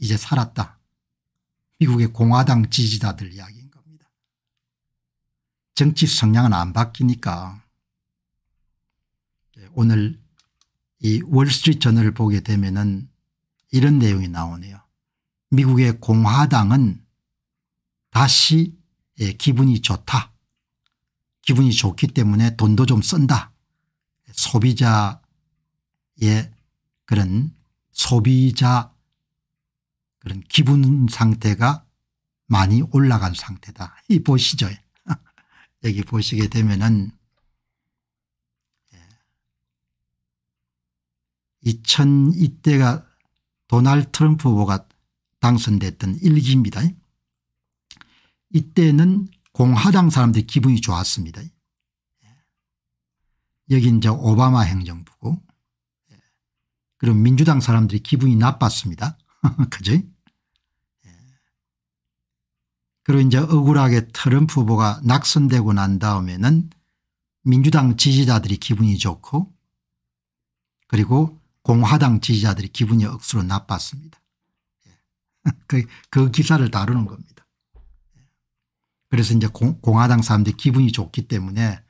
이제 살았다. 미국의 공화당 지지자들 이야기인 겁니다. 정치 성향은 안 바뀌니까 예, 오늘 이 월스트리트 저널을 보게 되면은 이런 내용이 나오네요. 미국의 공화당은 다시 예, 기분이 좋다. 기분이 좋기 때문에 돈도 좀 쓴다. 소비자의 그런 소비자 그런 기분 상태가 많이 올라간 상태다. 이 보시죠. 여기 보시게 되면은 2002때가 예. 도널 트럼프 후보가 당선됐던 일기입니다. 이때는 공화당 사람들 기분이 좋았습니다. 예. 여기 이제 오바마 행정부고 예. 그리 민주당 사람들이 기분이 나빴습니다. 그지? 예. 그리고 이제 억울하게 트럼프 후보가 낙선되고 난 다음에는 민주당 지지자들이 기분이 좋고 그리고 공화당 지지자들이 기분이 억수로 나빴습니다. 예. 그, 그 기사를 다루는 겁니다. 예. 그래서 이제 공, 공화당 사람들이 기분이 좋기 때문에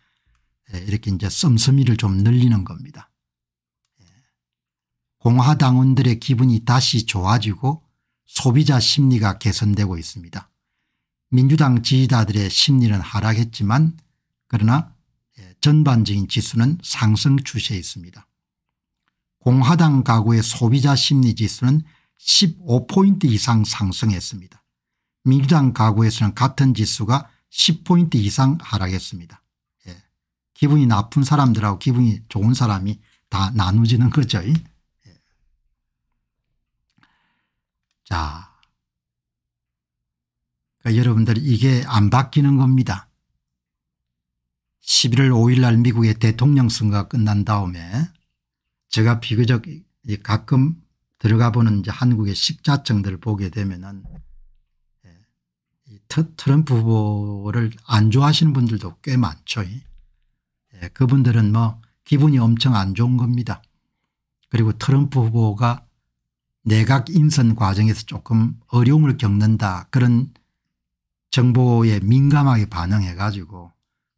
이렇게 이제 썸썸이를 좀 늘리는 겁니다. 공화당원들의 기분이 다시 좋아지고 소비자 심리가 개선되고 있습니다. 민주당 지지자들의 심리는 하락했지만 그러나 예, 전반적인 지수는 상승 추세에 있습니다. 공화당 가구의 소비자 심리지수는 15포인트 이상 상승했습니다. 민주당 가구에서는 같은 지수가 10포인트 이상 하락했습니다. 예. 기분이 나쁜 사람들하고 기분이 좋은 사람이 다 나누지는 거죠. 이? 자, 그러니까 여러분들 이게 안 바뀌는 겁니다. 11월 5일 날 미국의 대통령 선거가 끝난 다음에 제가 비교적 가끔 들어가 보는 이제 한국의 식자층들을 보게 되면은 예, 트럼프 후보를 안 좋아하시는 분들도 꽤 많죠. 예, 그분들은 뭐 기분이 엄청 안 좋은 겁니다. 그리고 트럼프 후보가 내각 인선 과정에서 조금 어려움을 겪는다 그런 정보에 민감하게 반응해 가지고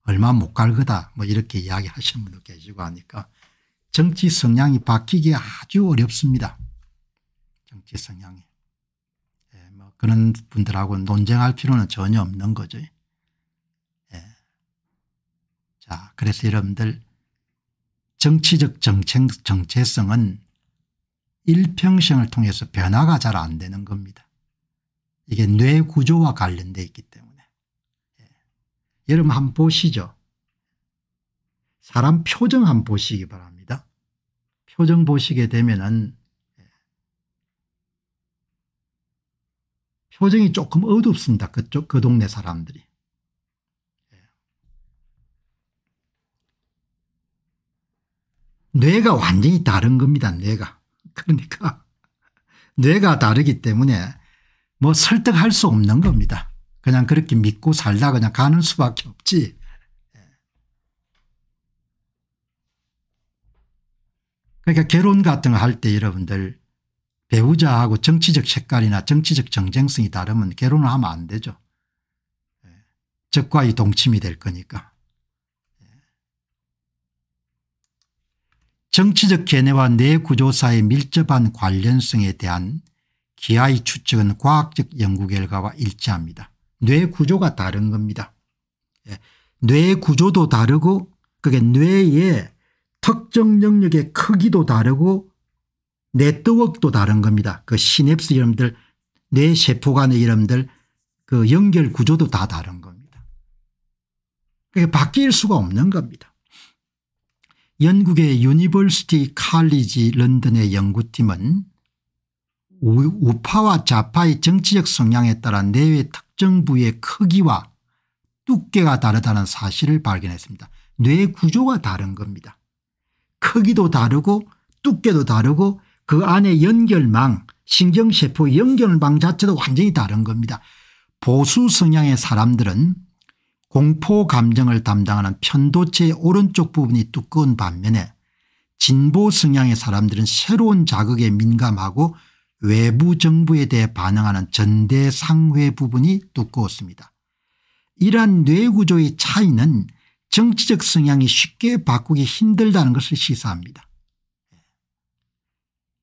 얼마 못 갈 거다 뭐 이렇게 이야기하시는 분도 계시고 하니까 정치 성향이 바뀌기 아주 어렵습니다. 정치 성향이. 예, 뭐 그런 분들하고 논쟁할 필요는 전혀 없는 거죠. 예. 자 그래서 여러분들 정치적 정체, 정체성은 일평생을 통해서 변화가 잘 안 되는 겁니다. 이게 뇌 구조와 관련되어 있기 때문에. 예. 여러분 한번 보시죠. 사람 표정 한번 보시기 바랍니다. 표정 보시게 되면은 예. 표정이 조금 어둡습니다. 그쪽 그 동네 사람들이. 예. 뇌가 완전히 다른 겁니다. 뇌가. 그러니까 뇌가 다르기 때문에 뭐 설득할 수 없는 겁니다. 그냥 그렇게 믿고 살다 그냥 가는 수밖에 없지. 그러니까 결혼 같은 거 할 때 여러분들 배우자하고 정치적 색깔이나 정치적 정쟁성이 다르면 결혼을 하면 안 되죠. 예. 적과의 동침이 될 거니까. 정치적 견해와 뇌구조사의 밀접한 관련성에 대한 기아의 추측은 과학적 연구 결과와 일치합니다. 뇌 구조가 다른 겁니다. 예, 뇌 구조도 다르고 그게 뇌의 특정 영역의 크기도 다르고 네트워크도 다른 겁니다. 그 시냅스 이름들 뇌 세포간의 이름들 그 연결 구조도 다 다른 겁니다. 그게 바뀔 수가 없는 겁니다. 영국의 유니버시티 칼리지 런던의 연구팀은 우파와 좌파의 정치적 성향에 따라 내외 특정 부의 크기와 두께가 다르다는 사실을 발견했습니다. 뇌 구조가 다른 겁니다. 크기도 다르고 두께도 다르고 그 안에 연결망 신경세포 연결망 자체도 완전히 다른 겁니다. 보수 성향의 사람들은 공포 감정을 담당하는 편도체의 오른쪽 부분이 두꺼운 반면에 진보 성향의 사람들은 새로운 자극에 민감하고 외부 정부에 대해 반응하는 전대상회 부분이 두꺼웠습니다. 이러한 뇌구조의 차이는 정치적 성향이 쉽게 바꾸기 힘들다는 것을 시사합니다.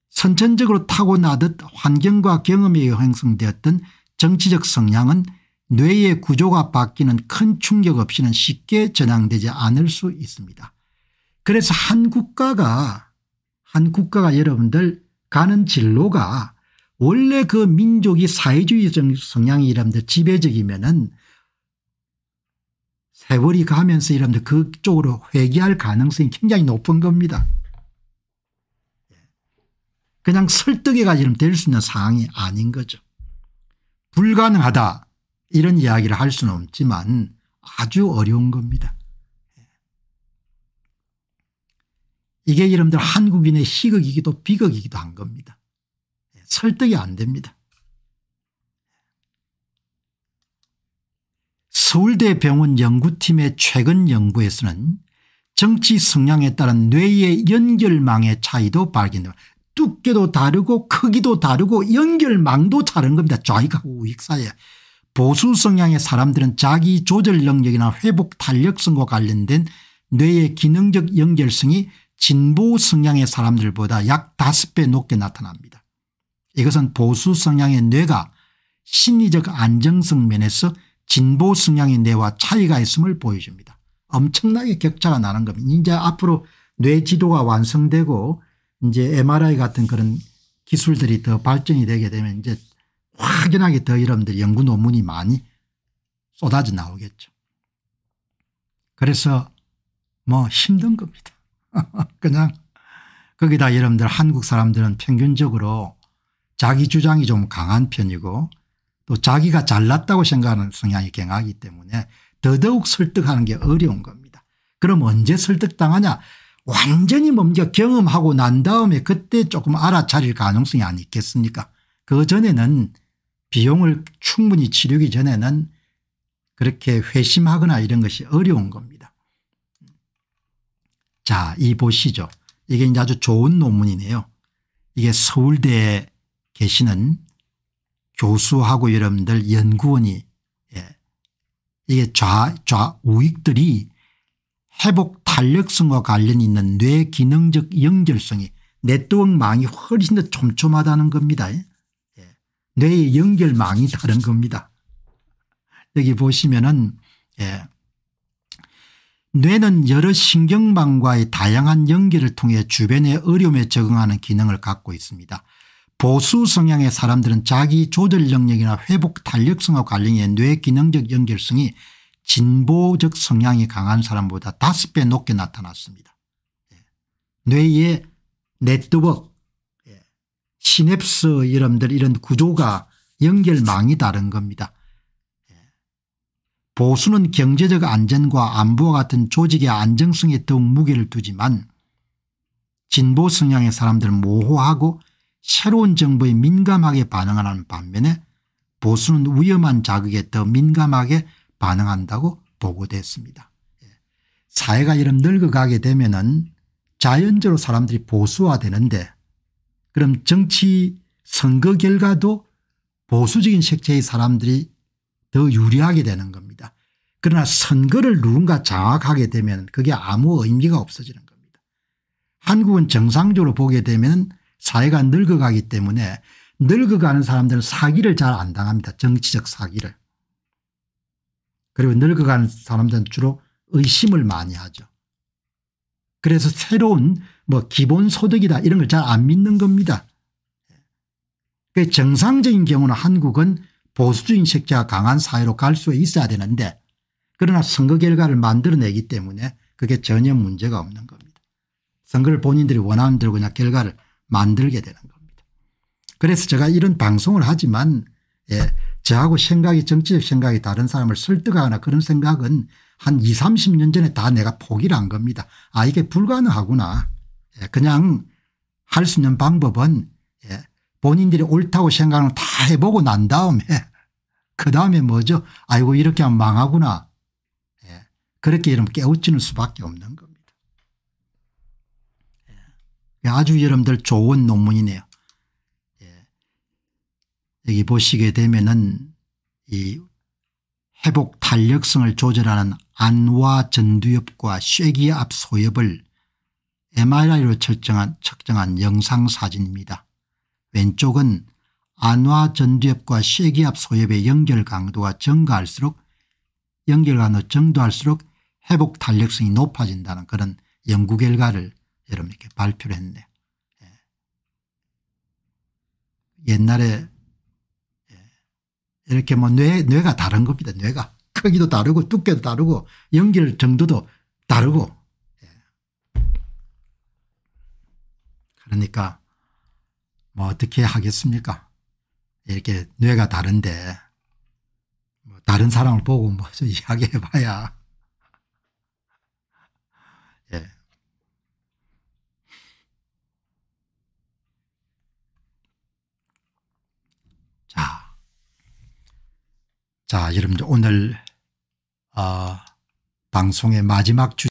선천적으로 타고나듯 환경과 경험에 의해 형성되었던 정치적 성향은 뇌의 구조가 바뀌는 큰 충격 없이는 쉽게 전향되지 않을 수 있습니다. 그래서 한 국가가 한 국가가 여러분들 가는 진로가 원래 그 민족이 사회주의 적 성향이 이러면 지배적이면 은 세월이 가면서 이러면 그쪽으로 회귀할 가능성이 굉장히 높은 겁니다. 그냥 설득해가지고 될수 있는 상황이 아닌 거죠. 불가능하다. 이런 이야기를 할 수는 없지만 아주 어려운 겁니다. 이게 여러분들 한국인의 시극이기도 비극이기도 한 겁니다. 설득이 안 됩니다. 서울대병원 연구팀의 최근 연구에서는 정치 성향에 따른 뇌의 연결망의 차이도 발견됩니다. 두께도 다르고 크기도 다르고 연결망도 다른 겁니다. 좌익하고 우익 사이에 보수 성향의 사람들은 자기 조절 능력이나 회복 탄력성과 관련된 뇌의 기능적 연결성이 진보 성향의 사람들보다 약 5배 높게 나타납니다. 이것은 보수 성향의 뇌가 심리적 안정성 면에서 진보 성향의 뇌와 차이가 있음을 보여줍니다. 엄청나게 격차가 나는 겁니다. 이제 앞으로 뇌 지도가 완성되고 이제 MRI 같은 그런 기술들이 더 발전이 되게 되면 이제 확연하게 더 여러분들 연구 논문이 많이 쏟아져 나오겠죠. 그래서 뭐 힘든 겁니다. 그냥 거기다 여러분들 한국 사람들은 평균적으로 자기 주장이 좀 강한 편이고 또 자기가 잘났다고 생각하는 성향이 강하기 때문에 더더욱 설득하는 게 어려운 겁니다. 그럼 언제 설득당하냐 완전히 먼저 경험하고 난 다음에 그때 조금 알아차릴 가능성이 아니겠습니까그 전에는 비용을 충분히 치르기 전에는 그렇게 회심하거나 이런 것이 어려운 겁니다. 자, 이 보시죠. 이게 이제 아주 좋은 논문이네요. 이게 서울대에 계시는 교수하고 여러분들 연구원이 예. 이게 좌, 좌우익들이 회복 탄력성과 관련 있는 뇌 기능적 연결성이 네트워크망이 훨씬 더 촘촘하다는 겁니다. 예. 뇌의 연결망이 다른 겁니다. 여기 보시면은 예. 뇌는 여러 신경망과의 다양한 연결을 통해 주변의 어려움에 적응하는 기능을 갖고 있습니다. 보수 성향의 사람들은 자기 조절 능력이나 회복 탄력성과 관련해 뇌 기능적 연결성이 진보적 성향이 강한 사람보다 다섯 배 높게 나타났습니다. 예. 뇌의 네트워크 시냅스 이름들 이런 구조가 연결망이 다른 겁니다. 예. 보수는 경제적 안전과 안보와 같은 조직의 안정성에 더욱 무게를 두지만 진보 성향의 사람들 모호하고 새로운 정부에 민감하게 반응하는 반면에 보수는 위험한 자극에 더 민감하게 반응한다고 보고됐습니다. 예. 사회가 이런 늙어가게 되면 은 자연적으로 사람들이 보수화되는데 그럼 정치 선거 결과도 보수적인 색채의 사람들이 더 유리하게 되는 겁니다. 그러나 선거를 누군가 장악하게 되면 그게 아무 의미가 없어지는 겁니다. 한국은 정상적으로 보게 되면 사회가 늙어가기 때문에 늙어가는 사람들은 사기를 잘 안 당합니다. 정치적 사기를. 그리고 늙어가는 사람들은 주로 의심을 많이 하죠. 그래서 새로운 뭐 기본소득이다 이런 걸 잘 안 믿는 겁니다. 그 정상적인 경우는 한국은 보수주의 색채가 강한 사회로 갈 수 있어야 되는데 그러나 선거 결과를 만들어내기 때문에 그게 전혀 문제가 없는 겁니다. 선거를 본인들이 원하는 대로 그냥 결과를 만들게 되는 겁니다. 그래서 제가 이런 방송을 하지만 예, 저하고 생각이 정치적 생각이 다른 사람을 설득하거나 그런 생각은 한 20, 30년 전에 다 내가 포기를 한 겁니다. 아 이게 불가능하구나. 예, 그냥 할 수 있는 방법은 예, 본인들이 옳다고 생각을 하다 해보고 난 다음에 그 다음에 뭐죠 아이고 이렇게 하면 망하구나 예, 그렇게 여러분 깨우치는 수밖에 없는 겁니다. 아주 여러분들 좋은 논문이네요. 여기 보시게 되면은 이 회복 탄력성을 조절하는 안와 전두엽과 쇠기압 소엽을 MRI로 측정한, 측정한 영상사진입니다. 왼쪽은 안화 전두엽과 쇠기압 소엽의 연결 강도가 증가할수록 연결 강도 증도할수록 회복 탄력성이 높아진다는 그런 연구 결과를 여러분께 발표를 했네. 예. 옛날에 예, 이렇게 뭐 뇌, 뇌가 다른 겁니다. 뇌가 크기도 다르고 두께도 다르고 연결 정도도 다르고 그러니까 뭐 어떻게 하겠습니까 이렇게 뇌가 다른데 뭐 다른 사람을 보고 뭐 이야기해 봐야 예. 자, 자 여러분들 오늘 어, 방송의 마지막 주